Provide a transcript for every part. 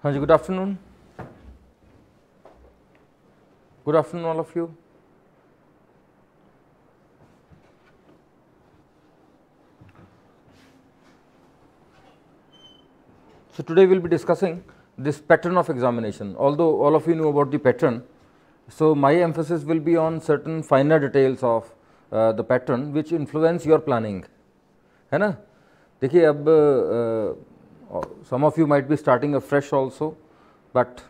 Hanji, good afternoon. Good afternoon, all of you. So, today we will be discussing this pattern of examination, although all of you know about the pattern. So, my emphasis will be on certain finer details of uh, the pattern which influence your planning. है ना देखिए uh, uh, some of you might be starting afresh also, but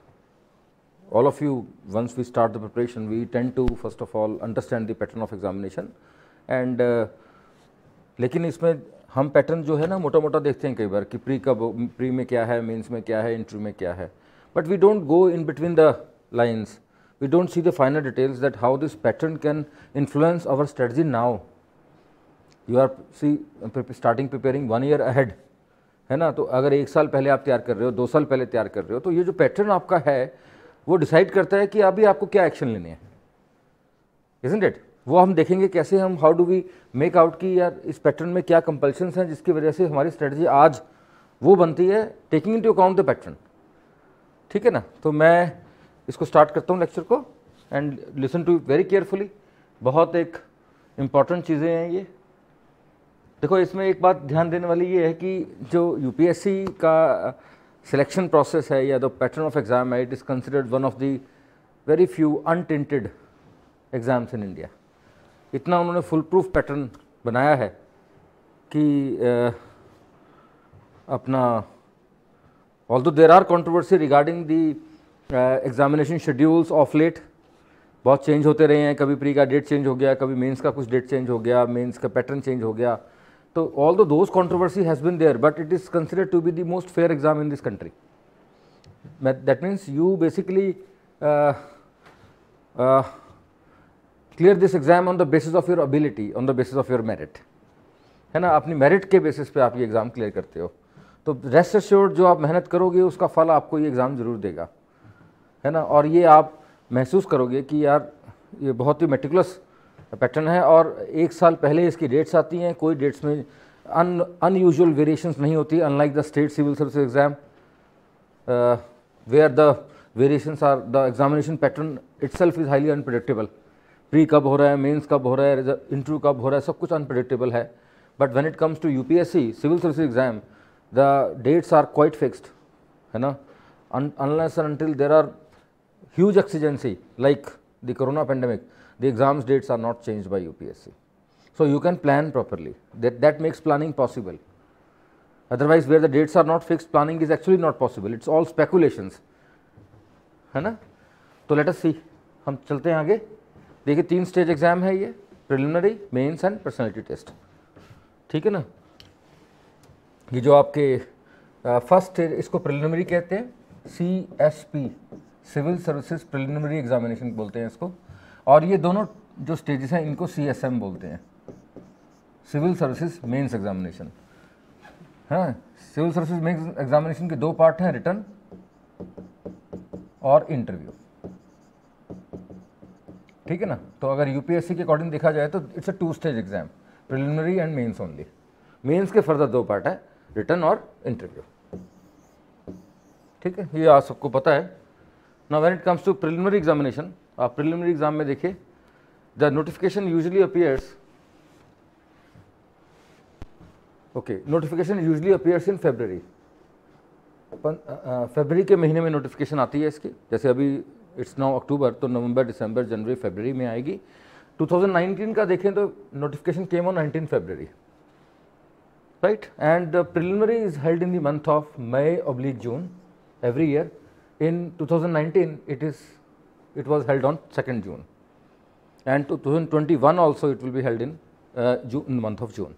all of you, once we start the preparation, we tend to first of all understand the pattern of examination. And uh, लेकिन इसमें हम pattern जो है ना मोटा मोटा But we don't go in between the lines. We don't see the finer details that how this pattern can influence our strategy now. You are see starting preparing one year ahead. है ना तो अगर एक साल पहले आप तैयार कर रहे हो दो साल पहले तैयार कर रहे हो तो ये जो पैटर्न आपका है वो डिसाइड करता है कि अभी आपको क्या एक्शन लेने हैं इजेंट इट वो हम देखेंगे कैसे हम how do we make out की यार इस पैटर्न में क्या कंपल्शन हैं जिसकी वजह से हमारी स्ट्रेटजी आज वो बनती है taking into account the pattern ठीक है ना तो मैं इसको स्टार्ट करता हूँ लेक्चर को and listen to very carefully बहुत एक इम्पॉर्टेंट चीज़ें हैं ये देखो इसमें एक बात ध्यान देने वाली ये है कि जो यूपीएससी का सिलेक्शन प्रोसेस है या दो पैटर्न ऑफ एग्ज़ाम है it is considered one of the very few untainted exams in India इतना उन्होंने फुल प्रूफ पैटर्न बनाया है कि आ, अपना although there are controversy regarding the examination schedules of late बहुत चेंज होते रहे हैं कभी प्री का डेट चेंज हो गया कभी मेंस का कुछ डेट चेंज हो गया मेंस का पैटर्न चेंज हो गया तो all the those controversy has been there but it is consider to be the most fair exam in this country that means you basically clear this exam on the basis of your ability on the basis of your merit है ना अपनी merit के basis पे आप ये exam clear करते हो तो रेस्ट अश्योर्ड जो आप मेहनत करोगे उसका फल आपको ये एग्ज़ाम ज़रूर देगा है ना और ये आप महसूस करोगे कि यार ये बहुत ही मेटिकुलस पैटर्न है और एक साल पहले इसकी डेट्स आती हैं कोई डेट्स में अन अनयूजल वेरिएशंस नहीं होती unlike the state civil service exam where the variations are the examination pattern itself is highly unpredictable pre कब हो रहा है मेन्स कब हो रहा है इंटरव्यू कब हो रहा है सब कुछ अनप्रडिक्टेबल है but when it comes to see civil service exam the dates are quite fixed है ना unless there are huge exigency like the like pandemic the exams dates are not changed by UPSC. So you can plan properly, that, that makes planning possible. Otherwise, where the dates are not fixed, planning is actually not possible, It's all speculations. है ना तो let us सी हम चलते हैं आगे देखिए तीन stage exam है ये preliminary mains and personality test ठीक है ना ये जो आपके फर्स्ट स्टेज इसको प्रिलिमिनरी कहते हैं C S P civil services preliminary examination बोलते हैं इसको और ये दोनों जो स्टेजेस हैं इनको सी एस एम बोलते हैं सिविल सर्विसेज मेंस एग्जामिनेशन है सिविल सर्विसेज मेंस एग्जामिनेशन के दो पार्ट हैं रिटर्न और इंटरव्यू ठीक है ना तो अगर यूपीएससी के अकॉर्डिंग देखा जाए तो it's a two stage exam preliminary and mains only mains के फर्दर दो पार्ट है रिटर्न और इंटरव्यू ठीक है ये आप सबको पता है ना when it comes to preliminary examination आप प्रिलिमिनरी एग्जाम में देखिए the notification usually appears okay notification usually appears in February February के महीने में नोटिफिकेशन आती है इसकी जैसे अभी इट्स नाउ अक्टूबर तो नवंबर दिसंबर जनवरी फेबररी में आएगी 2019 का देखें तो notification came on 19 February right and preliminary is held in the month of May oblique June every year in 2019 it is it was held on 2nd June and 2021 also it will be held in, uh, June, in the month of June.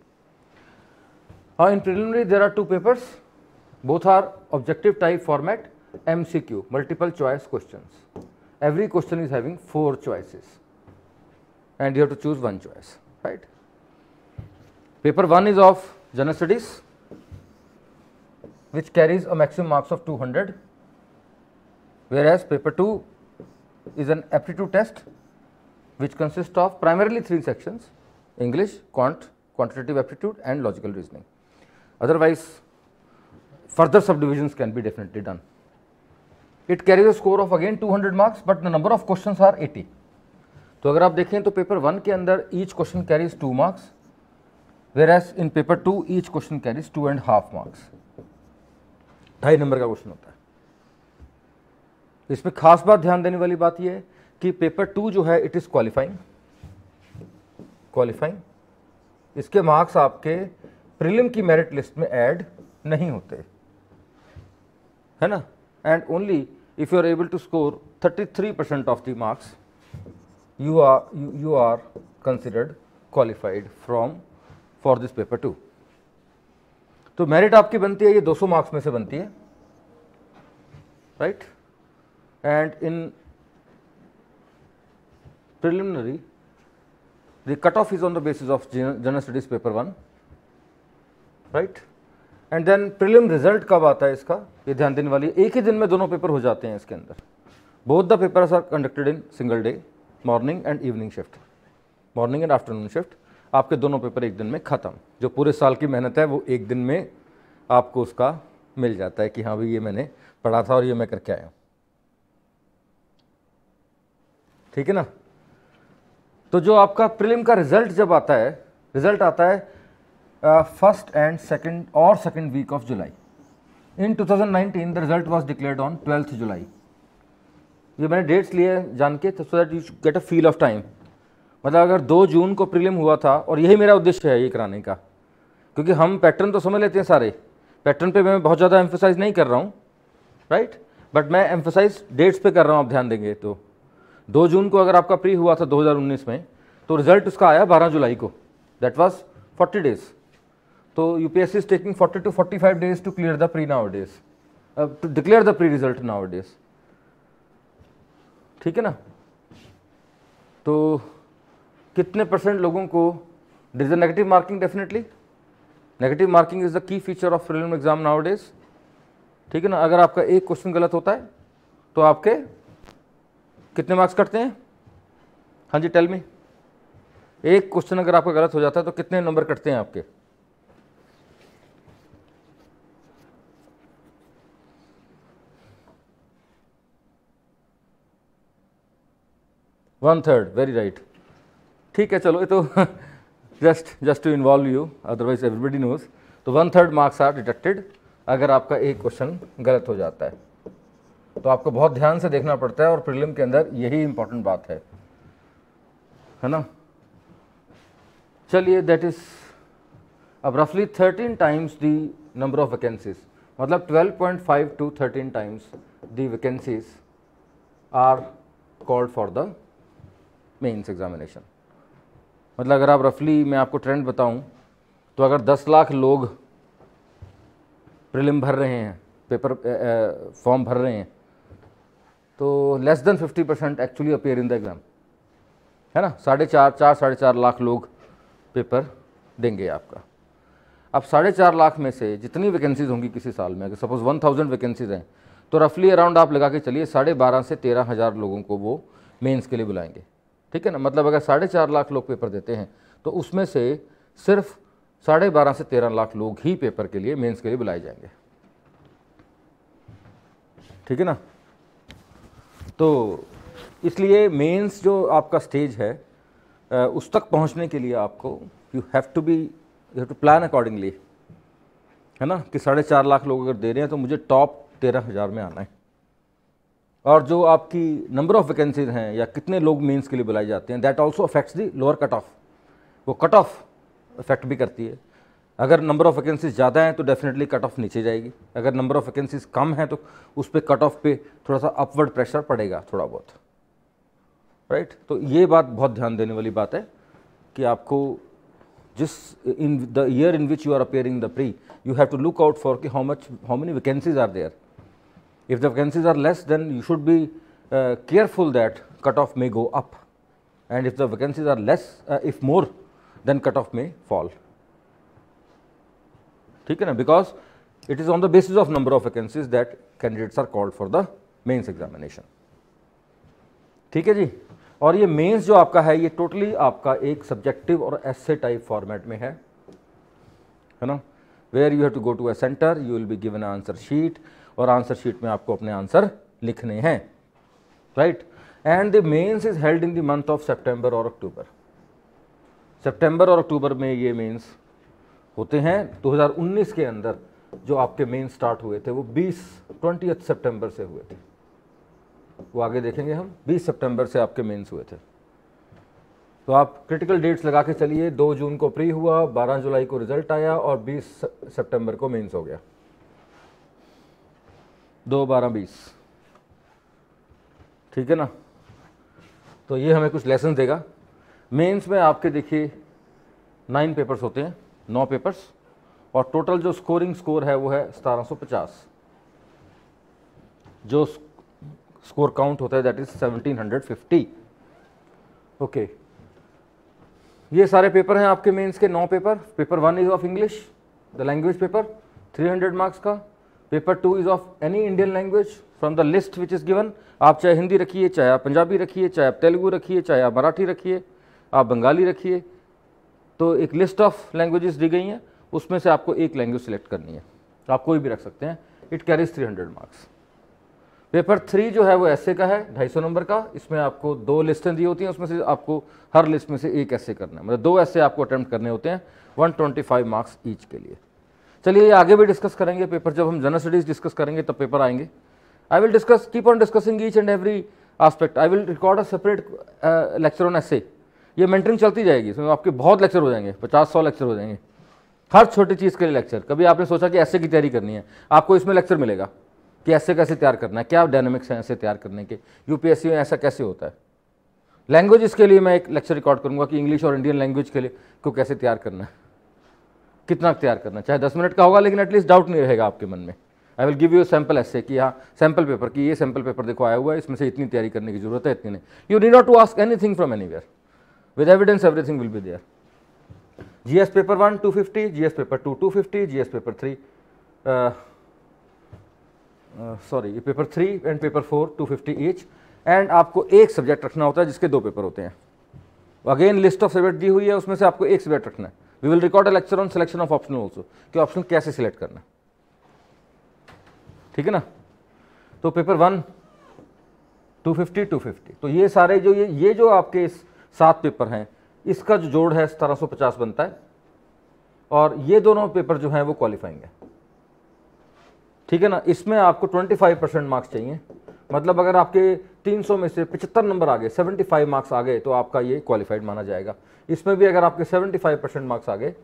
in preliminary there are two papers, both are objective type format MCQ multiple choice questions. Every question is having 4 choices and you have to choose one choice right. Paper 1 is of general studies which carries a maximum marks of 200 whereas paper 2 is an aptitude test which consists of primarily three sections English, Quant, quantitative aptitude and logical reasoning. Otherwise, further subdivisions can be definitely done. It carries a score of again 200 marks, but the number of questions are 80. तो अगर आप देखें तो paper one के अंदर each question carries two marks whereas in paper two each question carries two and half marks ढाई नंबर का क्वेश्चन होता है तो इसमें खास बात ध्यान देने वाली बात यह है कि पेपर टू जो है इट इज़ क्वालिफाइंग क्वालिफाइंग इसके मार्क्स आपके प्रीलिम की मेरिट लिस्ट में ऐड नहीं होते है ना and only if you are able to score 33% percent of marks marks you are you are considered qualified from for this paper two तो merit आपकी बनती है ये 200 मार्क्स में से बनती है right right? and in preliminary the cutoff is on the basis of general studies paper 1 right and then prelim result कब आता है इसका ये ध्यान देने वाली एक ही दिन में दोनों पेपर हो जाते हैं इसके अंदर both the papers are conducted in single day morning and evening shift morning and afternoon shift आपके दोनों पेपर एक दिन में ख़त्म जो पूरे साल की मेहनत है वो एक दिन में आपको उसका मिल जाता है कि हाँ भाई ये मैंने पढ़ा था और ये मैं करके आया हूँ ठीक है ना तो जो आपका प्रीलिम का रिजल्ट जब आता है रिजल्ट आता है फर्स्ट एंड सेकंड और second week of July in 2019 the result was declared on twelfth July ये मैंने डेट्स लिए जान के so that you get a feel of time मतलब अगर दो जून को प्रीलिम हुआ था और यही मेरा उद्देश्य है ये कराने का क्योंकि हम पैटर्न तो समझ लेते हैं सारे पैटर्न पे मैं बहुत ज़्यादा एम्फोसाइज नहीं कर रहा हूँ राइट right? बट मैं एम्फोसाइज डेट्स पे कर रहा हूँ आप ध्यान देंगे तो दो जून को अगर आपका प्री हुआ था 2019 में तो रिजल्ट उसका आया 12 जुलाई को दैट वाज 40 डेज तो UPSC is taking 40 to 45 days to clear the pre nowadays to declare the pre result nowadays ठीक है ना तो कितने परसेंट लोगों को डिज the negative marking definitely negative marking is the key feature of film exam nowadays ठीक है ना अगर आपका एक क्वेश्चन गलत होता है तो आपके कितने मार्क्स कटते हैं हाँ जी टेल मी एक क्वेश्चन अगर आपका गलत हो जाता है तो कितने नंबर कटते हैं आपके वन थर्ड वेरी राइट ठीक है चलो ये तो just just to involve you otherwise everybody knows तो one third marks are detected अगर आपका एक क्वेश्चन गलत हो जाता है तो आपको बहुत ध्यान से देखना पड़ता है और प्रीलिम के अंदर यही इंपॉर्टेंट बात है है ना चलिए दैट इज़ अब रफली 13 times the number of vacancies मतलब 12.5 to 13 times the vacancies are called for the mains examination मतलब अगर आप रफली मैं आपको ट्रेंड बताऊं तो अगर 10 लाख लोग प्रिलिम भर रहे हैं पेपर फॉर्म भर रहे हैं तो less than fifty percent actually appear in the exam है ना साढ़े चार चार साढ़े चार लाख लोग पेपर देंगे आपका अब साढ़े चार लाख में से जितनी वैकेंसीज होंगी किसी साल में अगर सपोज वन थाउजेंड वैकेंसीज हैं तो रफली अराउंड आप लगा के चलिए साढ़े बारह से तेरह हज़ार लोगों को वो मेंस के लिए बुलाएंगे ठीक है ना मतलब अगर साढ़े चार लाख लोग पेपर देते हैं तो उसमें से सिर्फ साढ़े बारह से तेरह लाख लोग ही पेपर के लिए मेंस के लिए बुलाए जाएंगे ठीक है ना तो इसलिए मेंस जो आपका स्टेज है उस तक पहुंचने के लिए आपको you have to be you have to plan accordingly है ना कि साढ़े चार लाख लोग अगर दे रहे हैं तो मुझे टॉप तेरह हज़ार में आना है और जो आपकी नंबर ऑफ़ वैकेंसीज हैं या कितने लोग मेंस के लिए बुलाए जाते हैं that also affects the lower cut off वो कट ऑफ अफेक्ट भी करती है अगर नंबर ऑफ़ वैकेंसीज ज़्यादा हैं तो डेफिनेटली कट ऑफ नीचे जाएगी अगर नंबर ऑफ़ वैकेंसीज कम हैं तो उस पर कट ऑफ पे थोड़ा सा अपवर्ड प्रेशर पड़ेगा थोड़ा बहुत राइट right? तो ये बात बहुत ध्यान देने वाली बात है कि आपको जिस in the year in which you are appearing the pre you have to look out for कि how much how many vacancies are there if the vacancies are less then you should be careful that cut off may go up and if the vacancies are less if more then cut off may fall ठीक है ना because it is on the basis of number of vacancies that candidates are called for the mains examination ठीक है जी और ये mains जो आपका है ये टोटली आपका एक सब्जेक्टिव और एसे टाइप फॉर्मेट में है है ना where you have to go to a centre you will be given answer sheet और आंसर शीट में आपको अपने आंसर लिखने हैं right and the mains is held in the month of September और अक्टूबर सेप्टेंबर और अक्टूबर में ये मेंस होते हैं 2019 के अंदर जो आपके मेन स्टार्ट हुए थे वो 20 ट्वेंटी सितंबर से हुए थे वो आगे देखेंगे हम 20 सितंबर से आपके मेंस हुए थे तो आप क्रिटिकल डेट्स लगा के चलिए 2 जून को प्री हुआ 12 जुलाई को रिजल्ट आया और 20 सितंबर को मेंस हो गया दो बारह बीस ठीक है ना तो ये हमें कुछ लेसन देगा मेंस में आपके देखिए नाइन पेपर्स होते हैं नौ पेपर्स और टोटल जो स्कोरिंग स्कोर है वो है पचास जो स्कोर काउंट होता है दैट इज फिफ्टी ओके ये सारे पेपर हैं आपके मेंस के नौ paper paper one is of English the language paper three hundred marks का paper two is of any Indian language from the list which is given आप चाहे हिंदी रखिए चाहे आप पंजाबी रखिए चाहे आप तेलुगू रखिए चाहे आप मराठी रखिए आप बंगाली रखिए तो एक लिस्ट ऑफ लैंग्वेजेस दी गई हैं उसमें से आपको एक लैंग्वेज सेलेक्ट करनी है तो आप कोई भी रख सकते हैं it carries 300 marks paper three जो है वो ऐसे का है ढाई नंबर का इसमें आपको दो लिस्टें दी होती हैं उसमें से आपको हर लिस्ट में से एक ऐसे करना है मतलब दो ऐसे आपको अटैम्प्ट करने होते हैं वन मार्क्स ईच के लिए चलिए आगे भी डिस्कस करेंगे पेपर जब हम जनरल स्टडीज डिस्कस करेंगे तब पेपर आएंगे I will discuss keep on discussing each and every aspect I will record a separate lecture on a ये मेंटरिंग चलती जाएगी इसमें आपके बहुत लेक्चर हो जाएंगे पचास सौ लेक्चर हो जाएंगे हर छोटी चीज़ के लिए लेक्चर कभी आपने सोचा कि ऐसे की तैयारी करनी है आपको इसमें लेक्चर मिलेगा कि ऐसे कैसे तैयार करना है क्या डायनेमिक्स हैं ऐसे तैयार करने के यूपीएससी में ऐसा कैसे होता है लैंग्वेज इसके लिए मैं एक लेक्चर रिकॉर्ड करूंगा कि इंग्लिश और इंडियन लैंग्वेज के लिए को कैसे तैयार करना है कितना तैयार करना है? चाहे दस मिनट का होगा लेकिन एटलीस्ट डाउट नहीं रहेगा आपके मन में I will give you sample ऐसे कि हाँ सैम्पल पेपर कि ये सैम्पल पेपर देखो आया हुआ है इसमें से इतनी तैयारी करने की जरूरत है इतनी नहीं you need not to ask thing from anywhere with evidence everything will be there. GS paper 1 250, paper two two fifty G S paper three sorry paper three and paper four two fifty each and आपको एक subject रखना होता है जिसके दो paper होते हैं again list of subject दी हुई है उसमें से आपको एक सब्जेक्ट रखना है we will record a lecture on selection of option also कि ऑप्शन कैसे सिलेक्ट करना ठीक है ना तो पेपर वन 250 250 तो ये सारे जो ये ये जो आपके इस सात पेपर हैं इसका जो जोड़ है सत्रह पचास बनता है और ये दोनों पेपर जो हैं वो क्वालिफाइंग है ठीक है ना इसमें आपको 25 परसेंट मार्क्स चाहिए मतलब अगर आपके 300 में से 75 नंबर आ गए 75 मार्क्स आ गए तो आपका ये क्वालिफाइड माना जाएगा इसमें भी अगर आपके 75 परसेंट मार्क्स आ गए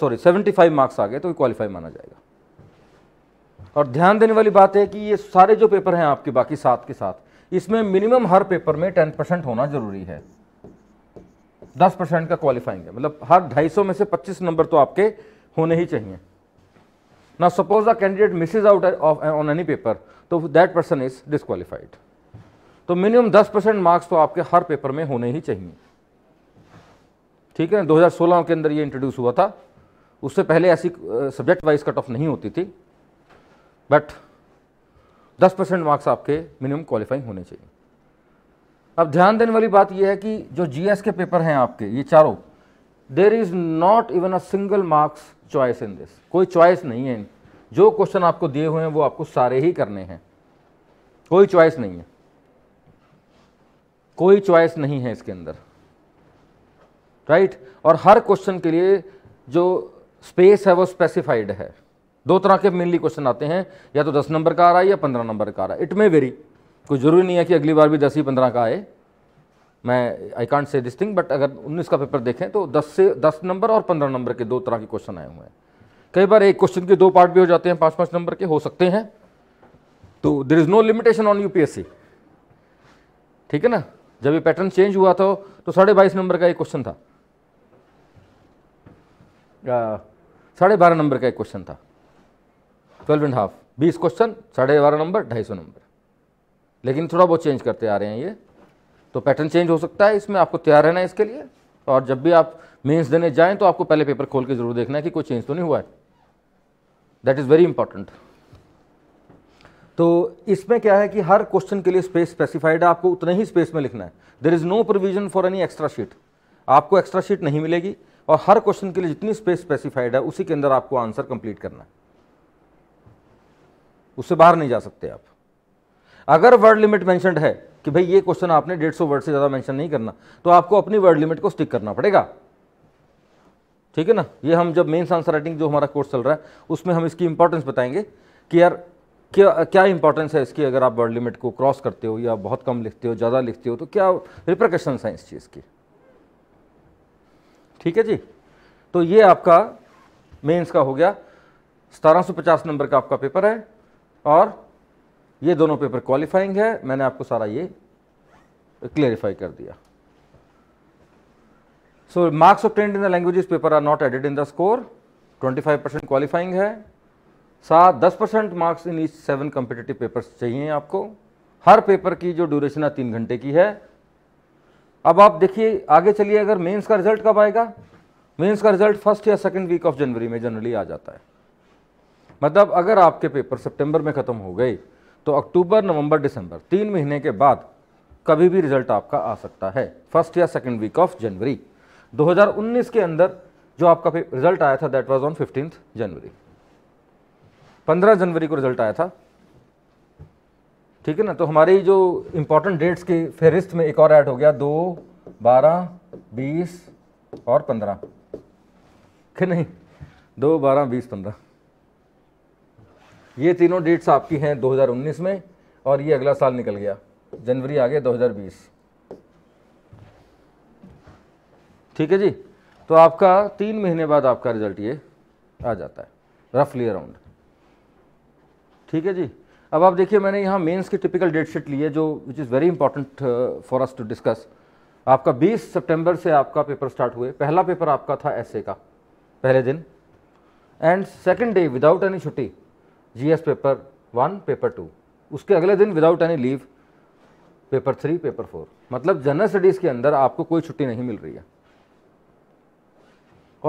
सॉरी 75 मार्क्स आ गए तो क्वालिफाई माना जाएगा और ध्यान देने वाली बात है कि ये सारे जो पेपर हैं आपके बाकी सात के साथ इसमें मिनिमम हर पेपर में टेन परसेंट होना जरूरी है दस परसेंट का क्वालिफाइंग है मतलब हर ढाई सौ में से पच्चीस नंबर तो आपके होने ही चाहिए ना suppose the candidate misses out on any paper तो दैट पर्सन इज डिसक्वालिफाइड तो मिनिमम दस परसेंट मार्क्स तो आपके हर पेपर में होने ही चाहिए ठीक है सोलह के अंदर ये इंट्रोड्यूस हुआ था उससे पहले ऐसी सब्जेक्ट वाइज कट ऑफ नहीं होती थी बट दस परसेंट मार्क्स आपके मिनिमम क्वालिफाइंग होने चाहिए अब ध्यान देने वाली बात यह है कि जो जीएस के पेपर हैं आपके ये चारों there is not even a single marks choice in this कोई चॉइस नहीं है जो क्वेश्चन आपको दिए हुए हैं वो आपको सारे ही करने हैं कोई चॉइस नहीं है कोई चॉइस नहीं है इसके अंदर राइट right? और हर क्वेश्चन के लिए जो स्पेस है वो स्पेसिफाइड है दो तरह के मेनली क्वेश्चन आते हैं या तो दस नंबर का आ रहा है या पंद्रह नंबर का आ रहा है इट मे वेरी कोई ज़रूरी नहीं है कि अगली बार भी दस ही पंद्रह का आए मैं I can't say this thing but अगर उन्नीस का पेपर देखें तो दस से दस नंबर और पंद्रह नंबर के दो तरह के क्वेश्चन आए हुए हैं कई बार एक क्वेश्चन के दो पार्ट भी हो जाते हैं पाँच पाँच नंबर के हो सकते हैं तो there is no limitation on UPSC ठीक है ना जब ये पैटर्न चेंज हुआ था तो साढ़े बाईस नंबर का एक क्वेश्चन था साढ़े बारह नंबर का एक क्वेश्चन था ट्वेल्व एंड हाफ बीस क्वेश्चन साढ़े बारह नंबर ढाई सौ नंबर लेकिन थोड़ा बहुत चेंज करते आ रहे हैं ये तो पैटर्न चेंज हो सकता है इसमें आपको तैयार रहना है इसके लिए और जब भी आप मेंस देने जाएं तो आपको पहले पेपर खोल के ज़रूर देखना है कि कोई चेंज तो नहीं हुआ है दैट इज़ वेरी इंपॉर्टेंट तो इसमें क्या है कि हर क्वेश्चन के लिए स्पेस स्पेसिफाइड है आपको उतने ही स्पेस में लिखना है there is no provision for any extra sheet आपको एक्स्ट्रा शीट नहीं मिलेगी और हर क्वेश्चन के लिए जितनी स्पेस स्पेसिफाइड है उसी के अंदर आपको आंसर कंप्लीट करना है उससे बाहर नहीं जा सकते आप अगर वर्ड लिमिट मैंशनड है कि भाई ये क्वेश्चन आपने डेढ़ सौ वर्ड से ज़्यादा मैंशन नहीं करना तो आपको अपनी वर्ड लिमिट को स्टिक करना पड़ेगा ठीक है ना ये हम जब मेन्स आंसर राइटिंग जो हमारा कोर्स चल रहा है उसमें हम इसकी इंपॉर्टेंस बताएंगे कि यार क्या क्या इंपॉर्टेंस है इसकी अगर आप वर्ड लिमिट को क्रॉस करते हो या बहुत कम लिखते हो ज़्यादा लिखते हो तो क्या रिप्रकशंस हैं इस चीज़ की ठीक है जी तो ये आपका मेंस का हो गया सतारह नंबर का आपका पेपर है और ये दोनों पेपर क्वालिफाइंग है मैंने आपको सारा ये क्लेरिफाई कर दिया so marks obtained in the languages paper are not added in the score 25 percent qualifying है सात 10 percent marks in seven competitive papers चाहिए आपको हर पेपर की जो ड्यूरेशन है तीन घंटे की है अब आप देखिए आगे चलिए अगर मेंस का रिजल्ट कब आएगा मेंस का रिजल्ट फर्स्ट या सेकंड वीक ऑफ जनवरी में जनरली आ जाता है मतलब अगर आपके पेपर सितंबर में ख़त्म हो गए तो अक्टूबर नवंबर दिसंबर तीन महीने के बाद कभी भी रिजल्ट आपका आ सकता है फर्स्ट या सेकेंड वीक ऑफ जनवरी 2019 के अंदर जो आपका रिजल्ट आया था that was on fifteenth January 15 जनवरी को रिजल्ट आया था ठीक है ना तो हमारी जो इंपॉर्टेंट डेट्स की फेरिस्त में एक और ऐड हो गया दो बारह बीस और पंद्रह नहीं दो बारह बीस पंद्रह ये तीनों डेट्स आपकी हैं 2019 में और ये अगला साल निकल गया जनवरी आ गया 2020 ठीक है जी तो आपका तीन महीने बाद आपका रिजल्ट ये आ जाता है रफली अराउंड ठीक है जी अब आप देखिए मैंने यहाँ मेंस की टिपिकल डेट शीट ली है जो which is very important for us to discuss आपका 20 सितंबर से आपका पेपर स्टार्ट हुए पहला पेपर आपका था ऐसे का पहले दिन and second day without any छुट्टी GS paper one paper two उसके अगले दिन without any leave paper three paper four मतलब जनरल स्टडीज़ के अंदर आपको कोई छुट्टी नहीं मिल रही है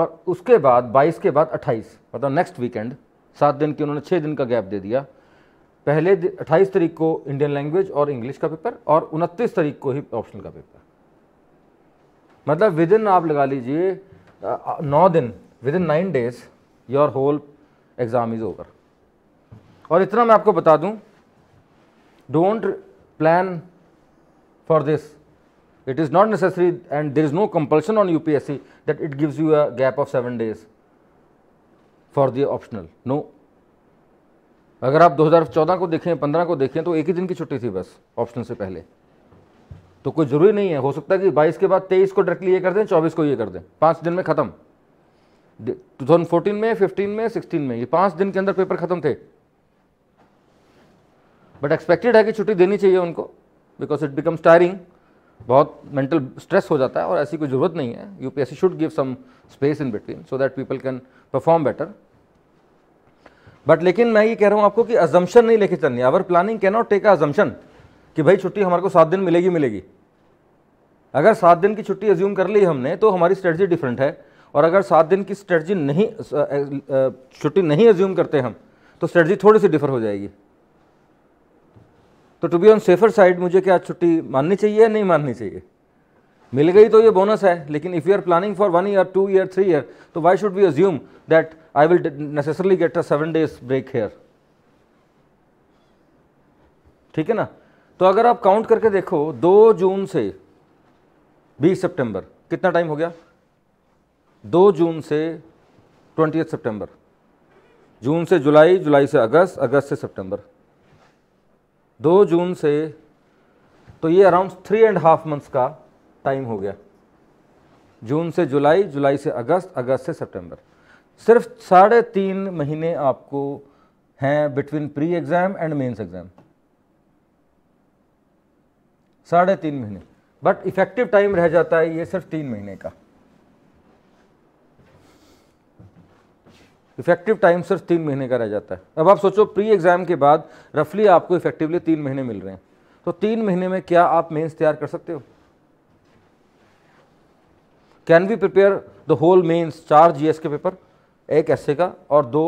और उसके बाद 22 के बाद 28 मतलब नेक्स्ट वीकेंड सात दिन की उन्होंने छः दिन का गैप दे दिया पहले 28 तारीख को इंडियन लैंग्वेज और इंग्लिश का पेपर और 29 तारीख को ही ऑप्शनल का पेपर मतलब विद इन आप लगा लीजिए नौ दिन within nine days your whole exam is over और इतना मैं आपको बता दूं don't plan for this it is not necessary and there is no compulsion on UPSC that it gives you a gap of seven days for the optional no अगर आप 2014 को देखें 15 को देखें तो एक ही दिन की छुट्टी थी बस ऑप्शनल से पहले तो कोई ज़रूरी नहीं है हो सकता है कि 22 के बाद 23 को डायरेक्टली ये कर दें 24 को ये कर दें पाँच दिन में ख़त्म 2014 में 15 में 16 में ये पाँच दिन के अंदर पेपर ख़त्म थे बट एक्सपेक्टेड है कि छुट्टी देनी चाहिए उनको बिकॉज इट बिकम्स टायरिंग बहुत मेंटल स्ट्रेस हो जाता है और ऐसी कोई ज़रूरत नहीं है you see should give some space in between so that people can perform better but लेकिन मैं ये कह रहा हूँ आपको कि अजम्पन नहीं लेके चलनी our planning can not take assumption कि भाई छुट्टी हमारे को सात दिन मिलेगी मिलेगी अगर सात दिन की छुट्टी एज्यूम कर ली हमने तो हमारी स्ट्रेटजी डिफरेंट है और अगर सात दिन की स्ट्रेटजी नहीं छुट्टी नहीं एज्यूम करते हम तो स्ट्रेटजी थोड़ी सी डिफर हो जाएगी तो to be on safer side मुझे क्या छुट्टी माननी चाहिए या नहीं माननी चाहिए मिल गई तो ये बोनस है लेकिन if you are planning for one year two year three year तो why should be assume that I will necessarily get a seven days break here ठीक है ना तो अगर आप काउंट करके देखो दो जून से बीस सितंबर कितना टाइम हो गया दो जून से ट्वेंटी सितंबर जून से जुलाई जुलाई से अगस्त अगस्त से सितंबर दो जून से तो ये around three and half months का टाइम हो गया जून से जुलाई जुलाई से अगस्त अगस्त से सितंबर सिर्फ साढ़े तीन महीने आपको हैं between pre exam and mains exam साढ़े तीन महीने बट इफ़ेक्टिव टाइम रह जाता है ये सिर्फ तीन महीने का इफेक्टिव टाइम सिर्फ तीन महीने का रह जाता है अब आप सोचो प्री एग्जाम के बाद रफली आपको इफेक्टिवली तीन महीने मिल रहे हैं तो तीन महीने में क्या आप मेन्स तैयार कर सकते हो can we prepare the whole mains चार जी के पेपर एक ऐसे का और दो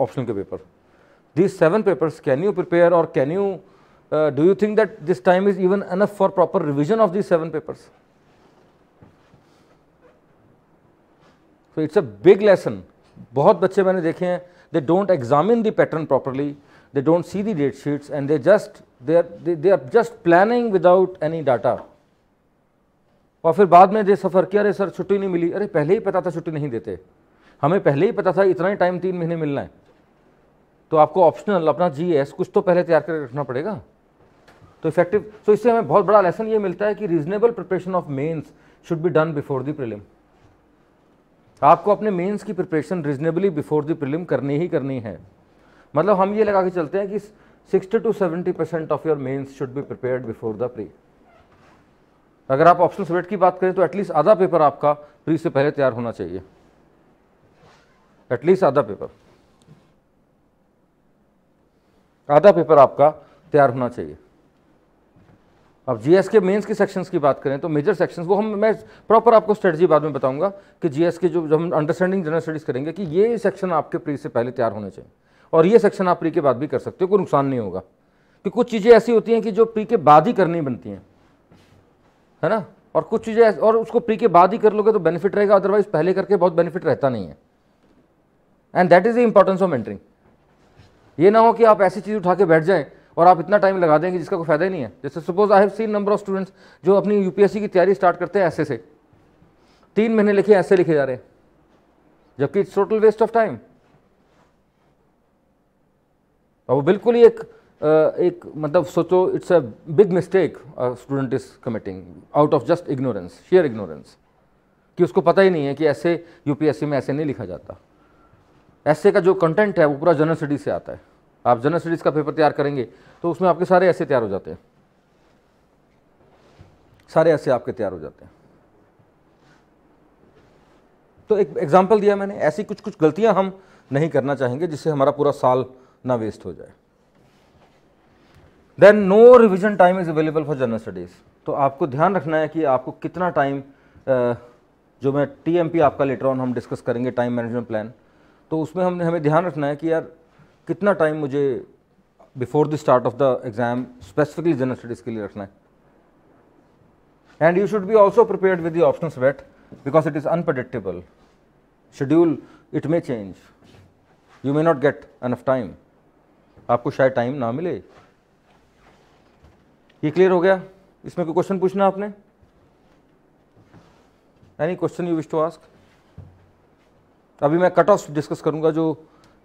ऑप्शन के paper this seven papers can you prepare और can you do you think that this time is even enough for proper revision of this seven papers so it's a big lesson बहुत बच्चे मैंने देखे हैं they don't examine the pattern properly they don't see the date sheets and they just they are they, they are just planning और फिर बाद में दे सफ़र किया अरे सर छुट्टी नहीं मिली अरे पहले ही पता था छुट्टी नहीं देते हमें पहले ही पता था इतना ही टाइम तीन महीने मिलना है तो आपको ऑप्शनल अपना एस कुछ तो पहले तैयार करके रखना पड़ेगा तो इफेक्टिव सो so इससे हमें बहुत बड़ा लेसन ये मिलता है कि reasonable preparation of mains should be done before the prelim आपको अपने मेंस की preparation reasonably before the prelim करनी ही करनी है मतलब हम ये लगा के चलते हैं कि 60 to 70 percent of your mains should be prepared before the pre अगर आप ऑप्शन सब्जेक्ट की बात करें तो एटलीस्ट आधा पेपर आपका प्री से पहले तैयार होना चाहिए एटलीस्ट आधा पेपर आधा पेपर आपका तैयार होना चाहिए अब जीएस के मेंस के सेक्शंस की बात करें तो मेजर सेक्शंस वो हम मैं प्रॉपर आपको स्ट्रेटजी बाद में बताऊंगा कि जीएस के जो हम अंडरस्टैंडिंग जनरल स्टडीज़ करेंगे कि ये सेक्शन आपके प्री से पहले तैयार होने चाहिए और ये सेक्शन आप प्री के बाद भी कर सकते हो कोई नुकसान नहीं होगा कि कुछ चीज़ें ऐसी होती हैं कि जो प्री के बाद ही करनी बनती हैं है ना और कुछ चीज़ें और उसको प्री के बाद ही कर लोगे तो बेनिफिट रहेगा अदरवाइज पहले करके बहुत बेनिफिट रहता नहीं है and that is the importance of entering ये ना हो कि आप ऐसी चीज़ उठा के बैठ जाएं और आप इतना टाइम लगा देंगे जिसका कोई फ़ायदा ही नहीं है जैसे suppose I have seen number of students जो अपनी यूपीएससी की तैयारी स्टार्ट करते हैं ऐसे से तीन महीने लिखे ऐसे लिखे जा रहे हैं जबकि it's total waste of time और वो बिल्कुल ही एक एक मतलब सोचो it's a big mistake student is committing out of just ignorance sheer ignorance कि उसको पता ही नहीं है कि ऐसे यूपीएससी में ऐसे नहीं लिखा जाता ऐसे का जो कंटेंट है वो पूरा जनरल स्टडीज से आता है आप जनरल स्टडीज़ का पेपर तैयार करेंगे तो उसमें आपके सारे ऐसे तैयार हो जाते हैं सारे ऐसे आपके तैयार हो जाते हैं तो एक एग्जाम्पल दिया मैंने ऐसी कुछ कुछ गलतियां हम नहीं करना चाहेंगे जिससे हमारा पूरा साल ना वेस्ट हो जाए then no revision time is available for general studies तो आपको ध्यान रखना है कि आपको कितना टाइम जो मैं टीएमपी आपका लेटर ऑन हम डिस्कस करेंगे टाइम मैनेजमेंट प्लान तो उसमें हमने हमें ध्यान रखना है कि यार कितना टाइम मुझे before the start of the exam specifically general studies के लिए रखना है and you should be also prepare with the option wait because it is unpredictable schedule it may change you may not get enough time आपको शायद time ना मिले ये clear हो गया इसमें कोई क्वेश्चन पूछना आपने any question you wish to ask अभी मैं कट ऑफ डिस्कस करूंगा जो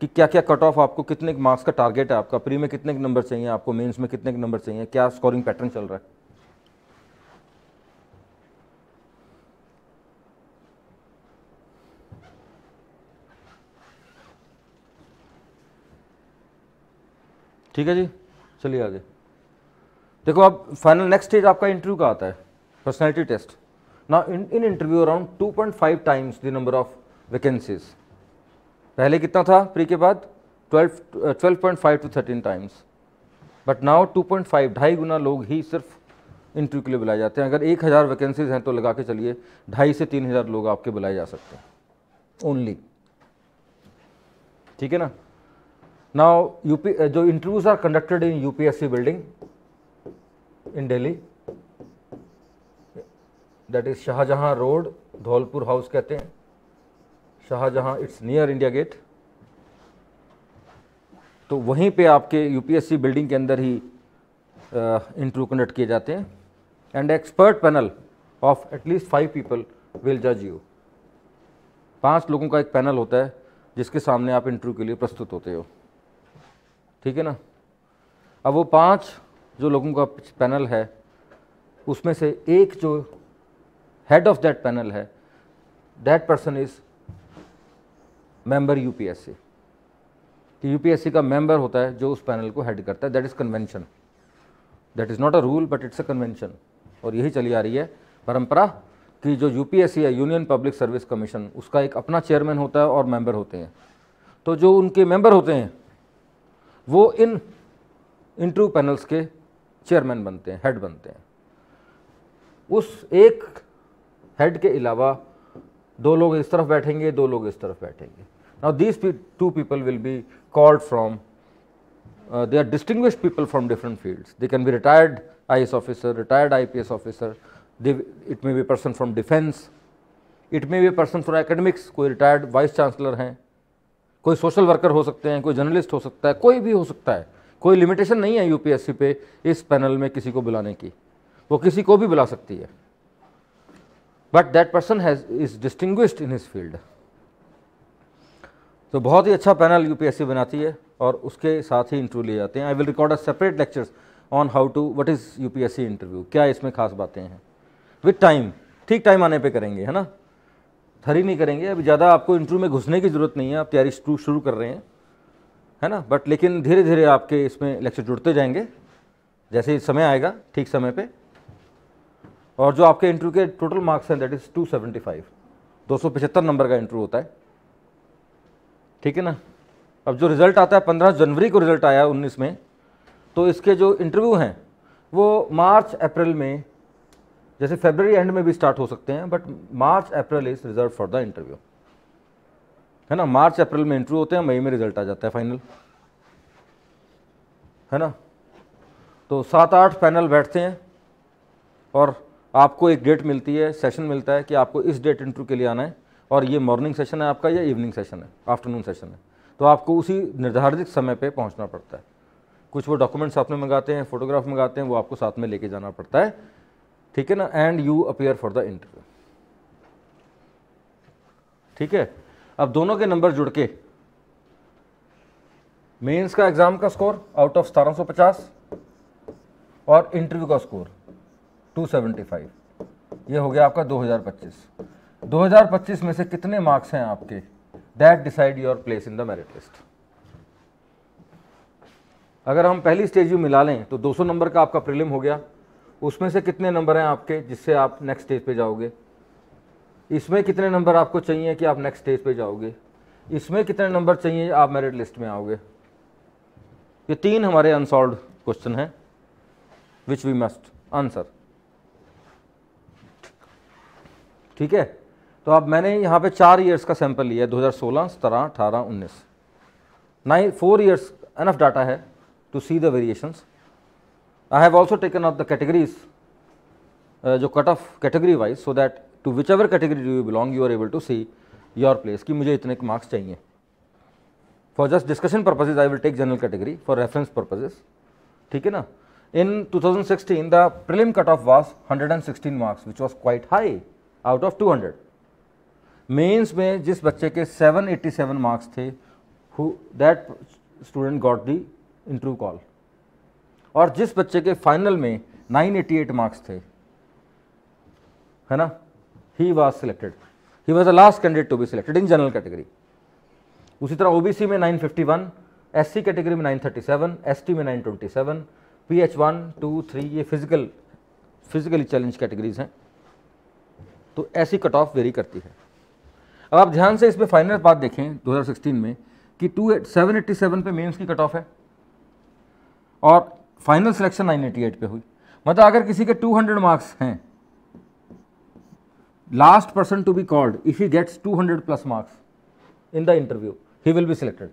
कि क्या क्या कट ऑफ आपको कितने मार्क्स का टारगेट है आपका प्री में कितने नंबर चाहिए आपको मेंस में कितने नंबर चाहिए क्या स्कोरिंग पैटर्न चल रहा है ठीक है जी चलिए आगे देखो अब फाइनल नेक्स्ट स्टेज आपका इंटरव्यू का आता है पर्सनैलिटी टेस्ट ना in in interview around 2.5 times the number of vacancies पहले कितना था प्री के बाद 12 12.5 टू 13 टाइम्स बट नाउ 2.5 ढाई गुना लोग ही सिर्फ इंटरव्यू के लिए बुलाए जाते हैं अगर एक हज़ार वैकेंसीज हैं तो लगा के चलिए ढाई से तीन हज़ार लोग आपके बुलाए जा सकते हैं ओनली ठीक है ना नाउ यूपी जो interviews are conducted in UPSC building in Delhi that is Shahjahan road Dholpur house कहते हैं Shahjahan it's near India gate तो वहीं पे आपके यूपीएससी बिल्डिंग के अंदर ही इंटरव्यू कंडक्ट किए जाते हैं and expert panel of at least five people will जज यू पांच लोगों का एक पैनल होता है जिसके सामने आप इंटरव्यू के लिए प्रस्तुत होते हो ठीक है ना अब वो पांच जो लोगों का पैनल है उसमें से एक जो हेड ऑफ दैट पैनल है that person is member UPSC कि यूपीएससी का मेंबर होता है जो उस पैनल को हेड करता है that is convention that is not a rule but it's a convention और यही चली आ रही है परंपरा कि जो यूपीएससी है यूनियन पब्लिक सर्विस कमीशन उसका एक अपना चेयरमैन होता है और मेंबर होते हैं तो जो उनके मेंबर होते हैं वो इन इंटरव्यू पैनल्स के चेयरमैन बनते हैं हेड बनते हैं उस एक हेड के अलावा दो लोग इस तरफ बैठेंगे दो लोग इस तरफ बैठेंगे Now, these pe two people will be called from uh, they are distinguished people from different fields. They can be retired IS officer, retired IPS officer, they, it may be a person from defense, it may be a person from academics, koi retired vice chancellor hain, koi social worker ho sakte hain, koi journalist ho sakta hai, koi bhi ho sakta hai. कोई limitation नहीं है UPSC पे इस panel में किसी को बुलाने की वो किसी को भी बुला सकती है but that person has is distinguished in his field तो बहुत ही अच्छा पैनल यूपीएससी बनाती है और उसके साथ ही इंटरव्यू लिए जाते हैं I will record a separate lectures on how to what is UPSC interview क्या इसमें खास बातें हैं विद टाइम ठीक टाइम आने पर करेंगे है ना थरी नहीं करेंगे अभी ज़्यादा आपको इंटरव्यू में घुसने की ज़रूरत नहीं है आप तैयारी शुरू कर रहे हैं है ना बट लेकिन धीरे धीरे आपके इसमें लेक्चर जुड़ते जाएंगे जैसे ही समय आएगा ठीक समय पे और जो आपके इंटरव्यू के टोटल मार्क्स हैं दैट इज़ 275 275 नंबर का इंटरव्यू होता है ठीक है ना अब जो रिज़ल्ट आता है पंद्रह जनवरी को रिज़ल्ट आया उन्नीस में तो इसके जो इंटरव्यू हैं वो मार्च अप्रैल में जैसे फेबररी एंड में भी स्टार्ट हो सकते हैं but March April is reserve for the interview है ना मार्च अप्रैल में इंटरव्यू होते हैं मई में रिजल्ट आ जाता है फाइनल है ना तो सात आठ पैनल बैठते हैं और आपको एक डेट मिलती है सेशन मिलता है कि आपको इस डेट इंटरव्यू के लिए आना है और ये मॉर्निंग सेशन है आपका या इवनिंग सेशन है आफ्टरनून सेशन है तो आपको उसी निर्धारित समय पर पहुँचना पड़ता है कुछ वो डॉक्यूमेंट्स साथ में मंगाते हैं फोटोग्राफ मंगाते हैं वो आपको साथ में लेके जाना पड़ता है ठीक है ना and you appear for the interview ठीक है अब दोनों के नंबर जुड़ के मेंस का एग्जाम का स्कोर आउट ऑफ पचास और इंटरव्यू का स्कोर फाइव ये हो गया आपका पच्चीस 2025 में से कितने मार्क्स हैं आपके that decide your place in the merit list अगर हम पहली स्टेज में मिला लें तो 200 नंबर का आपका प्रीलिम हो गया उसमें से कितने नंबर हैं आपके जिससे आप नेक्स्ट स्टेज पे जाओगे इसमें कितने नंबर आपको चाहिए कि आप नेक्स्ट स्टेज पे जाओगे इसमें कितने नंबर चाहिए आप मेरिट लिस्ट में आओगे ये तीन हमारे अनसॉल्व क्वेश्चन हैं विच वी मस्ट आंसर ठीक है तो अब मैंने यहाँ पे चार ईयर्स का सैंपल लिया है सोलह सत्रह अठारह उन्नीस nine four years enough data है to see the variations I have also taken of the categories जो cut off category wise so that to whichever category do you belong you are able to see your place कि मुझे इतने marks चाहिए for just discussion purposes I will take general category for reference purposes ठीक है ना in two thousand sixteen the cut off was hundred and sixteen marks which was quite high out of two hundred mains में जिस बच्चे के 787 marks थे that student got the interview call और जिस बच्चे के फाइनल में 988 मार्क्स थे है ना he was selected he was the last candidate to be selected in general category उसी तरह ओबीसी में 951 एससी कैटेगरी में 937 एसटी में 927 पीएच वन टू थ्री ये फिजिकल फिजिकली चैलेंज कैटेगरीज हैं तो ऐसी कट ऑफ वेरी करती है अब आप ध्यान से इसमें फाइनल बात देखें 2016 में कि टू सेवन एट्टी सेवन पर मेन्स की कट ऑफ है और फाइनल सिलेक्शन 988 पे हुई मतलब अगर किसी के 200 मार्क्स हैं last person to be called if he gets 200 plus marks in the interview he will be selected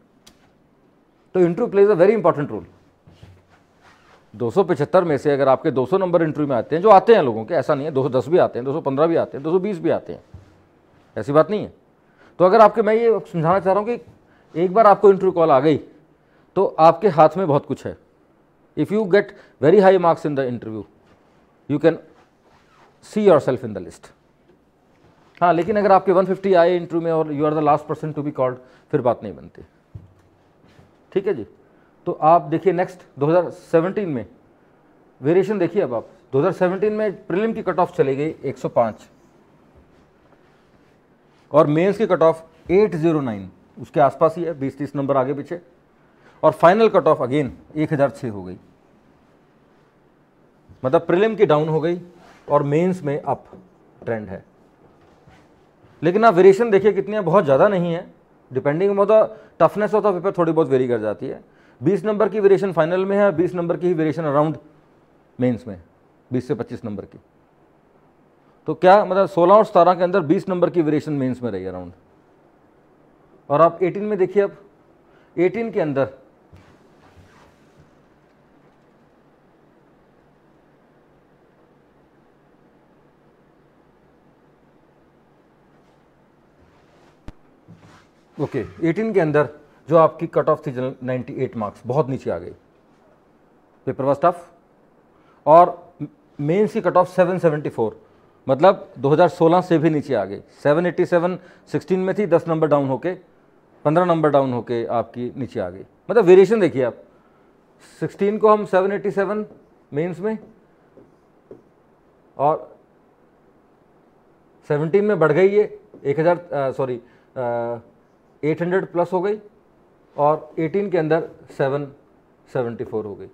तो interview plays a very important role दो में से अगर आपके 200 नंबर इंटरव्यू में आते हैं जो आते हैं लोगों के ऐसा नहीं है 210 भी आते हैं 215 भी आते हैं 220 भी आते हैं ऐसी बात नहीं है तो अगर आपके मैं ये समझाना चाह रहा हूँ कि एक बार आपको इंटरव्यू कॉल आ गई तो आपके हाथ में बहुत कुछ है if you get very high marks in the interview you can see yourself in the list हाँ लेकिन अगर आपके 150 आए इंटरव्यू में और you are the last person to be called फिर बात नहीं बनती ठीक है जी तो आप देखिए नेक्स्ट 2017 में वेरिएशन देखिए अब आप 2017 में प्रीलिम की कट ऑफ चली गई 105 और मेंस की कट ऑफ 809 उसके आसपास ही है बीस तीस नंबर आगे पीछे और फाइनल कट ऑफ अगेन एक हज़ार छः हो गई मतलब प्रिलिम की डाउन हो गई और मेंस में अप ट्रेंड है लेकिन आप वेरिएशन देखिए कितनी है बहुत ज़्यादा नहीं है depending on the toughness of the paper थोड़ी बहुत वेरी कर जाती है बीस नंबर की वेरिएशन फाइनल में है बीस नंबर की ही वेरिएशन अराउंड मेन्स में बीस से पच्चीस नंबर की तो क्या मतलब 16 और 17 के अंदर 20 नंबर की वेरिएशन मेंस में रही अराउंड और आप 18 में देखिए अब 18 के अंदर ओके okay, 18 के अंदर जो आपकी कट ऑफ थी जनरल 98 मार्क्स बहुत नीचे आ गई पेपर वॉज टफ और मेंस की कट ऑफ 774 मतलब 2016 से भी नीचे आ गई 787 16 में थी 10 नंबर डाउन होके 15 नंबर डाउन होके आपकी नीचे आ गई मतलब वेरिएशन देखिए आप 16 को हम 787 मेंस में और 17 में बढ़ गई ये 1000 सॉरी 800 प्लस हो गई और 18 के अंदर 774 हो गई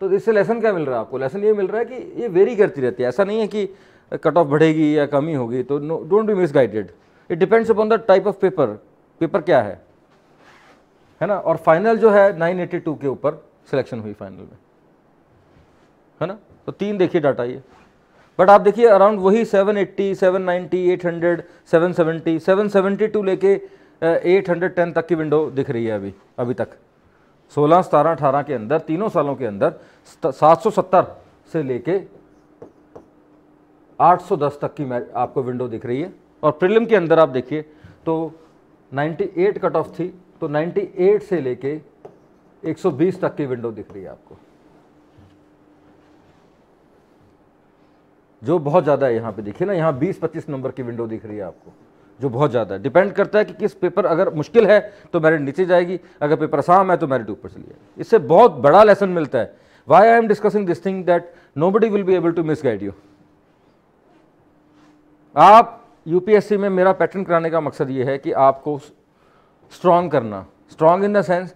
तो इससे लेसन क्या मिल रहा है आपको लेसन ये मिल रहा है कि ये वेरी करती रहती है ऐसा नहीं है कि कट ऑफ बढ़ेगी या कमी होगी तो no don't be misguided it depends upon the type of paper paper क्या है है ना और फाइनल जो है 982 के ऊपर सिलेक्शन हुई फाइनल में है ना तो तीन देखिए डाटा ये बट आप देखिए अराउंड वही 780, 790, 800, 770, टू लेके एट हंड्रेड टेन तक की विंडो दिख रही है अभी अभी तक सोलह सतारह अठारह के अंदर तीनों सालों के अंदर सात सौ सत्तर से लेके 810 तक की आपको विंडो दिख रही है और प्रिलिम के अंदर आप देखिए तो 98 कट ऑफ थी तो 98 से लेके 120 तक की विंडो दिख रही है आपको जो बहुत ज़्यादा है यहाँ पे देखिए ना यहाँ 20-25 नंबर की विंडो दिख रही है आपको जो बहुत ज़्यादा है डिपेंड करता है कि किस पेपर अगर मुश्किल है तो मेरिट नीचे जाएगी अगर पेपर आसाम है तो मेरिट ऊपर चली जाएगी इससे बहुत बड़ा लेसन मिलता है why I am discussing this thing that nobody will be able to misguide you आप यूपीएससी में मेरा पैटर्न कराने का मकसद ये है कि आपको स्ट्रांग करना strong in the sense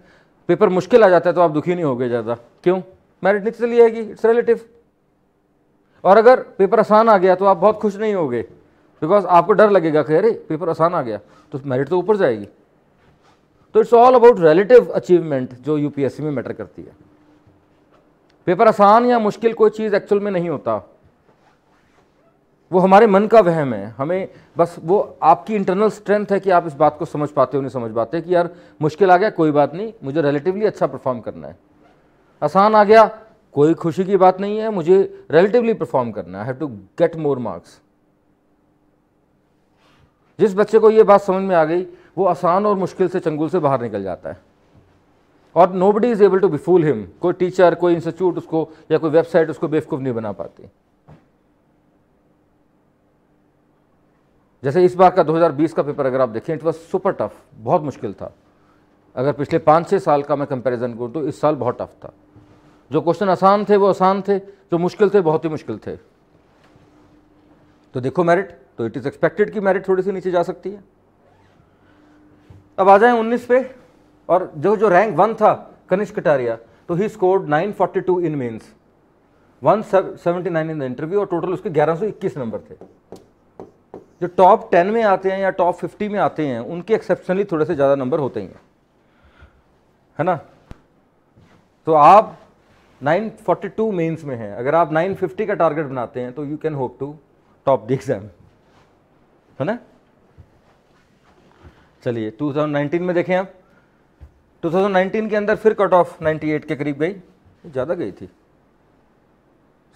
paper मुश्किल आ जाता है तो आप दुखी नहीं होगे ज़्यादा क्यों मेरिट नीचे चली आएगी इट्स रिलेटिव और अगर पेपर आसान आ गया तो आप बहुत खुश नहीं होगे बिकॉज आपको डर लगेगा कि अरे पेपर आसान आ गया तो मेरिट तो ऊपर जाएगी तो it's all about relative achievement जो यूपीएससी में मैटर करती है पेपर आसान या मुश्किल कोई चीज़ एक्चुअल में नहीं होता वो हमारे मन का वहम है हमें बस वो आपकी इंटरनल स्ट्रेंथ है कि आप इस बात को समझ पाते हो नहीं समझ पाते कि यार मुश्किल आ गया कोई बात नहीं मुझे रिलेटिवली अच्छा परफॉर्म करना है आसान आ गया कोई खुशी की बात नहीं है मुझे रिलेटिवली परफॉर्म करना है have to get more marks जिस बच्चे को ये बात समझ में आ गई वो आसान और मुश्किल से चंगुल से बाहर निकल जाता है और nobody is able to be fool him कोई टीचर कोई इंस्टीट्यूट उसको या कोई वेबसाइट उसको बेवकूफ़ नहीं बना पाती जैसे इस बार का 2020 का पेपर अगर आप देखें इट वॉज सुपर टफ बहुत मुश्किल था अगर पिछले पाँच छः साल का मैं कंपैरिजन करूँ तो इस साल बहुत टफ था जो क्वेश्चन आसान थे वो आसान थे जो मुश्किल थे बहुत ही मुश्किल थे तो देखो मेरिट तो इट इज़ एक्सपेक्टेड कि मेरिट थोड़ी सी नीचे जा सकती है अब आ जाए उन्नीस पे और जो जो रैंक वन था कनिष्क कटारिया तो he scored 942 in mains 179 in the interview और टोटल उसके 1121 नंबर थे जो टॉप टेन में आते हैं या टॉप फिफ्टी में आते हैं उनके एक्सेप्शनली थोड़े से ज़्यादा नंबर होते ही हैं है ना तो आप 942 मेंस में हैं अगर आप 950 का टारगेट बनाते हैं तो you can hope to top the exam है ना चलिए 2019 में देखें आप 2019 के अंदर फिर कट ऑफ 98 के करीब गई ज़्यादा गई थी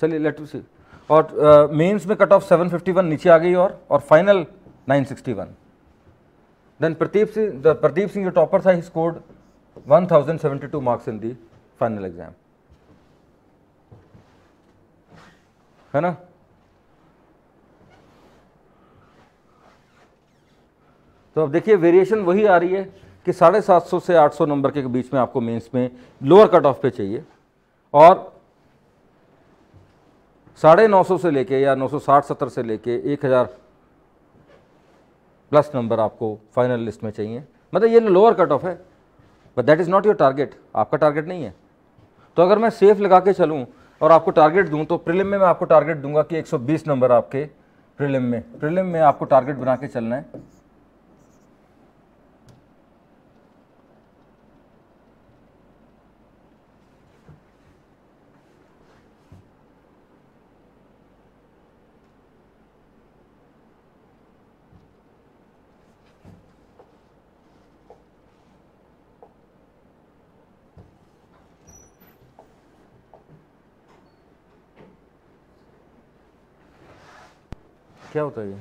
चलिए लेट सी और मेंस में कट ऑफ 751 नीचे आ गई और और फाइनल 961 देन प्रदीप सिंह प्रदीप सिंह जो टॉपर था he scored 1072 marks in the final exam है ना तो अब देखिए वेरिएशन वही आ रही है कि साढ़े सात सौ से आठ सौ नंबर के बीच में आपको मेंस में लोअर कट ऑफ पे चाहिए और साढ़े नौ सौ से लेके या नौ सौ साठ सत्तर से लेके एक हज़ार प्लस नंबर आपको फाइनल लिस्ट में चाहिए मतलब ये लोअर कट ऑफ है but that is not your target आपका टारगेट नहीं है तो अगर मैं सेफ लगा के चलूँ और आपको टारगेट दूँ तो प्रिलिम में मैं आपको टारगेट दूंगा कि 120 नंबर आपके प्रिलिम में प्रिलिम में आपको टारगेट बना के चलना है क्या होता है ये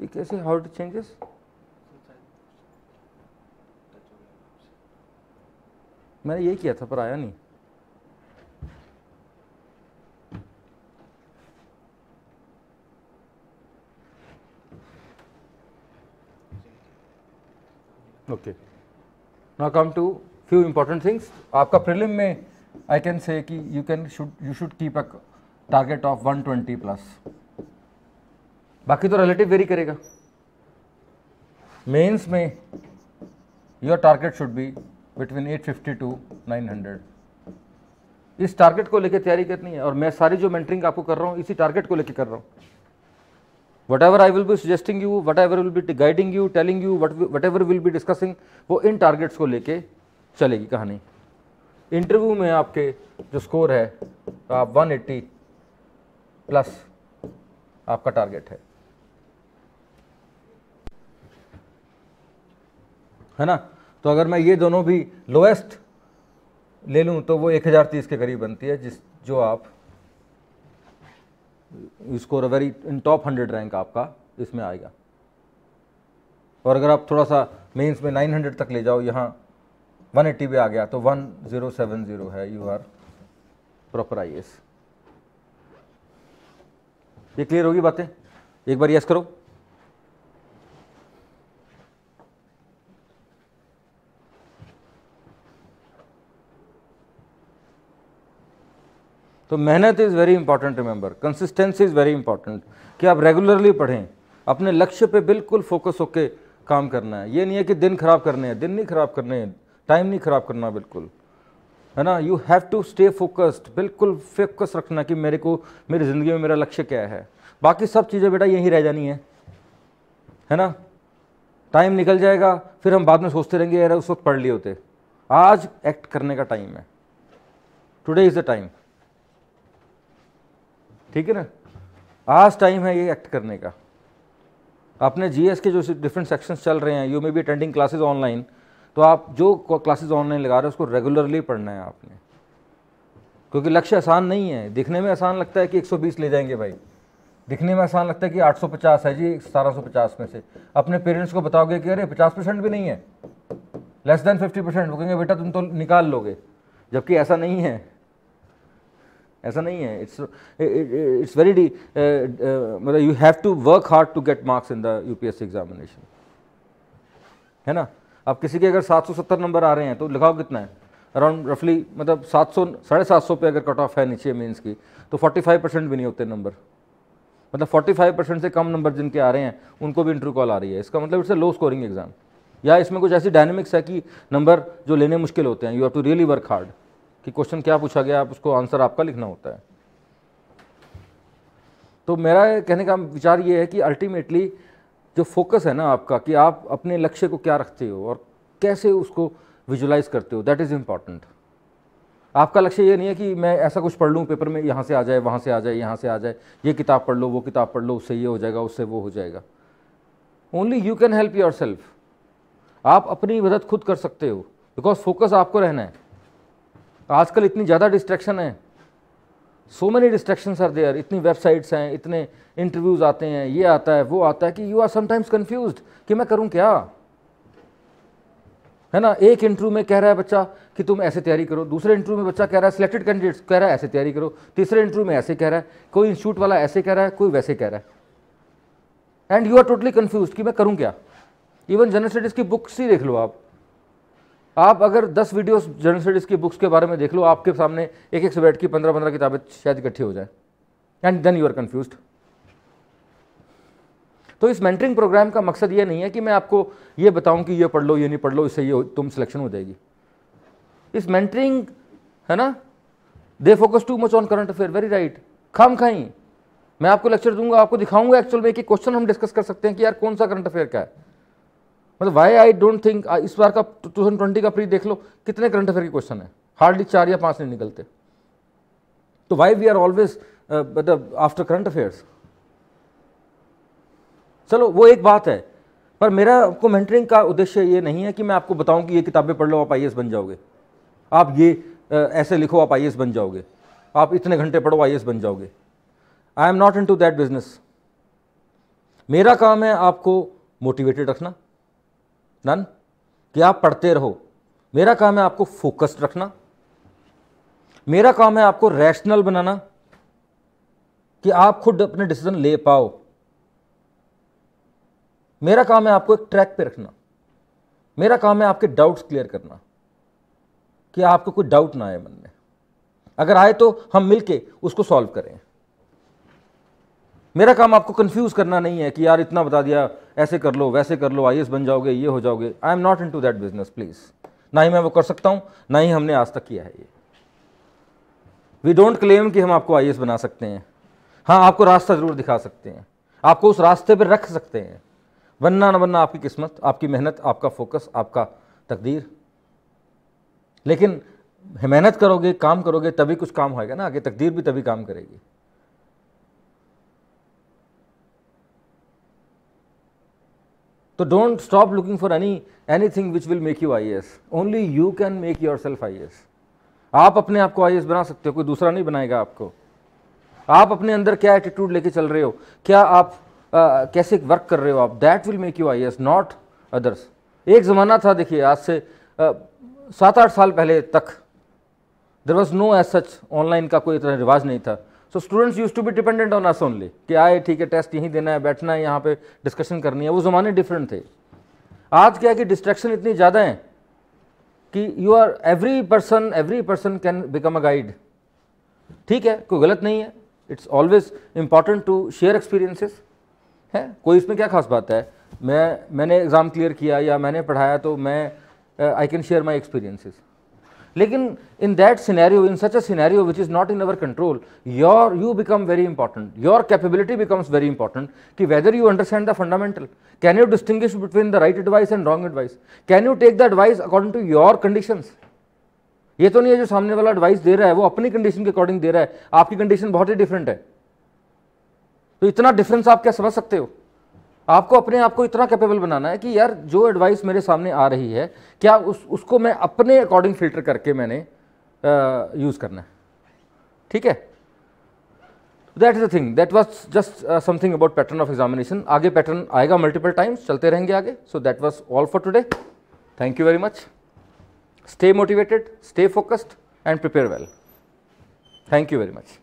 ये कैसे हाउ इट चेंजेस मैंने ये किया था पर आया नहीं okay now come to few important things आपका प्रिलिम में आई कैन से कि you can should you should keep a target of 120 plus बाकी तो रिलेटिव वेरी करेगा मेंस में your target should be between 850 to 900 इस टारगेट को लेकर तैयारी करनी है और मैं सारी जो मेंटरिंग आपको कर रहा हूँ इसी टारगेट को लेकर कर रहा हूँ whatever I will be suggesting you whatever will be guiding you telling you whatever will be discussing वो इन टारगेट्स को लेके चलेगी कहानी इंटरव्यू में आपके जो स्कोर है आप 180 प्लस आपका टारगेट है है ना तो अगर मैं ये दोनों भी लोएस्ट ले लूँ तो वो 1030 के करीब बनती है जिस जो आप score very in top hundred rank आपका इसमें आएगा और अगर आप थोड़ा सा मेंस में 900 तक ले जाओ यहाँ 180 पे आ गया तो 1070 है you are proper I S ये क्लियर होगी बातें एक बार यस करो तो मेहनत is very important remember consistency is very important कि आप रेगुलरली पढ़ें अपने लक्ष्य पे बिल्कुल फोकस होके काम करना है ये नहीं है कि दिन खराब करने हैं दिन नहीं खराब करने हैं टाइम नहीं खराब करना बिल्कुल है ना you have to stay focused बिल्कुल फोकस रखना कि मेरे को मेरी ज़िंदगी में मेरा लक्ष्य क्या है बाकी सब चीज़ें बेटा यहीं रह जानी है है ना टाइम निकल जाएगा फिर हम बाद में सोचते रहेंगे यार उस वक्त पढ़ लिए होते आज एक्ट करने का टाइम है टुडे इज़ द टाइम ठीक है ना आज टाइम है ये एक्ट करने का अपने जीएस के जो डिफरेंट सेक्शंस चल रहे हैं you may be attending classes online तो आप जो क्लासेस ऑनलाइन लगा रहे हो उसको रेगुलरली पढ़ना है आपने क्योंकि लक्ष्य आसान नहीं है दिखने में आसान लगता है कि 120 ले जाएंगे भाई दिखने में आसान लगता है कि 850 है जी सतारह में से अपने पेरेंट्स को बताओगे कि अरे 50 परसेंट भी नहीं है लेस देन 50 परसेंट वो कहेंगे बेटा तुम तो निकाल लोगे जबकि ऐसा नहीं है ऐसा नहीं है इट्स इट्स वेरी डी मतलब you have to work hard to get marks in the you examination है ना अब किसी के अगर 770 नंबर आ रहे हैं तो लिखाओ कितना है अराउंड रफली मतलब सात सौ साढ़े सात सौ पे अगर कट ऑफ है नीचे मीन्स की तो 45 परसेंट भी नहीं होते नंबर मतलब 45 परसेंट से कम नंबर जिनके आ रहे हैं उनको भी इंटरव्यू कॉल आ रही है इसका मतलब it's a low scoring exam या इसमें कुछ ऐसी डायनेमिक्स है कि नंबर जो लेने मुश्किल होते हैं you have to really work hard कि क्वेश्चन क्या पूछा गया आप उसको आंसर आपका लिखना होता है तो मेरा कहने का विचार ये है कि अल्टीमेटली जो फोकस है ना आपका कि आप अपने लक्ष्य को क्या रखते हो और कैसे उसको विजुलाइज करते हो दैट इज़ इम्पॉर्टेंट आपका लक्ष्य ये नहीं है कि मैं ऐसा कुछ पढ़ लूँ पेपर में यहाँ से आ जाए वहाँ से आ जाए यहाँ से आ जाए ये किताब पढ़ लो वो किताब पढ़ लो उससे ये हो जाएगा उससे वो हो जाएगा only you can help yourself आप अपनी मदद खुद कर सकते हो बिकॉज फोकस आपको रहना है आजकल इतनी ज़्यादा डिस्ट्रैक्शन है so many distraction are there इतनी वेबसाइट्स हैं इतने इंटरव्यूज़ आते हैं ये आता है वो आता है कि यू आर समटाइम्स कन्फ्यूज कि मैं करूँ क्या है ना एक इंटरव्यू में कह रहा है बच्चा कि तुम ऐसे तैयारी करो दूसरे इंटरव्यू में बच्चा कह रहा है सिलेक्टेड कैंडिडेट्स कह रहा है ऐसे तैयारी करो तीसरे इंटरव्यू में ऐसे कह रहा है कोई इंस्टीट्यूट वाला ऐसे कह रहा है कोई वैसे कह रहा है and you are totally confuse कि मैं करूँ क्या इवन जनरल स्टडीज़ की बुक्स ही देख लो आप आप अगर 10 वीडियोस जनरल स्टडीज़ की बुक्स के बारे में देख लो आपके सामने एक एक से बैठ की पंद्रह पंद्रह किताबें शायद इकट्ठी हो जाए and then you are confuse तो इस मेंटरिंग प्रोग्राम का मकसद ये नहीं है कि मैं आपको ये बताऊं कि ये पढ़ लो ये नहीं पढ़ लो इससे ये तुम सिलेक्शन हो जाएगी इस मेंटरिंग है ना they focus too much on current affair very right खाम खाई मैं आपको लेक्चर दूंगा आपको दिखाऊंगा एक्चुअल में कि क्वेश्चन हम डिस्कस कर सकते हैं कि यार कौन सा करंट अफेयर का है मतलब वाई आई डोंट थिंक इस बार का टू का प्री देख लो कितने करंट अफेयर के क्वेश्चन है हार्डली चार या पांच नहीं निकलते तो वाई वी आर ऑलवेज मतलब आफ्टर करंट अफेयर्स चलो वो एक बात है पर मेरा आपको मेंटरिंग का उद्देश्य ये नहीं है कि मैं आपको बताऊं कि ये किताबें पढ़ लो आप आई बन जाओगे आप ये ऐसे लिखो आप आई बन जाओगे आप इतने घंटे पढ़ो आई बन जाओगे I am not into that business मेरा काम है आपको मोटिवेटेड रखना नन कि आप पढ़ते रहो मेरा काम है आपको फोकस्ड रखना मेरा काम है आपको रैशनल बनाना कि आप खुद अपने डिसीजन ले पाओ मेरा काम है आपको एक ट्रैक पे रखना मेरा काम है आपके डाउट्स क्लियर करना कि आपको कोई डाउट ना आए मन में अगर आए तो हम मिलके उसको सॉल्व करें मेरा काम आपको कंफ्यूज करना नहीं है कि यार इतना बता दिया ऐसे कर लो वैसे कर लो आई बन जाओगे ये हो जाओगे I am not into that business please ना ही मैं वो कर सकता हूँ ना ही हमने आज तक किया है ये वी डोंट क्लेम कि हम आपको आई बना सकते हैं हाँ आपको रास्ता ज़रूर दिखा सकते हैं आपको उस रास्ते पर रख सकते हैं बनना ना बनना आपकी किस्मत आपकी मेहनत आपका फोकस आपका तकदीर लेकिन मेहनत करोगे काम करोगे तभी कुछ काम होएगा ना आगे तकदीर भी तभी काम करेगी तो any anything which will make you I S only you can make can self I S आप अपने आप को आई एस बना सकते हो कोई दूसरा नहीं बनाएगा आपको आप अपने अंदर क्या एटीट्यूड लेके चल रहे हो क्या आप आ, कैसे वर्क कर रहे हो आप that will make you I S not others एक ज़माना था देखिए आज से सात आठ साल पहले तक there was no as such online का कोई इतना रिवाज नहीं था so students used to be dependent on us only कि आए ठीक है टेस्ट यहीं देना है बैठना है यहाँ पे डिस्कशन करनी है वो ज़माने डिफरेंट थे आज क्या है कि डिस्ट्रैक्शन इतनी ज़्यादा है कि you are every person every person can become a guide ठीक है कोई गलत नहीं है it's always important to share experiences है कोई इसमें क्या खास बात है मैं मैंने एग्ज़ाम क्लियर किया या मैंने पढ़ाया तो मैं I can share my experiences लेकिन in that scenario in such a which is not in our control your you become very important your capability becomes very important कि whether you understand the fundamental can you distinguish between the right advice and wrong advice can you take the advice according to your condition ये तो नहीं है जो सामने वाला advice दे रहा है वो अपनी कंडीशन के अकॉर्डिंग दे रहा है आपकी कंडीशन बहुत ही डिफरेंट है तो इतना डिफरेंस आप क्या समझ सकते हो आपको अपने आप को इतना कैपेबल बनाना है कि यार जो एडवाइस मेरे सामने आ रही है क्या उस उसको मैं अपने अकॉर्डिंग फिल्टर करके मैंने यूज़ करना है ठीक है that is a thing that was just something about pattern of examination आगे पैटर्न आएगा मल्टीपल टाइम्स चलते रहेंगे आगे so that was all for today thank you very much stay motivated stay focused and prepare well thank you very much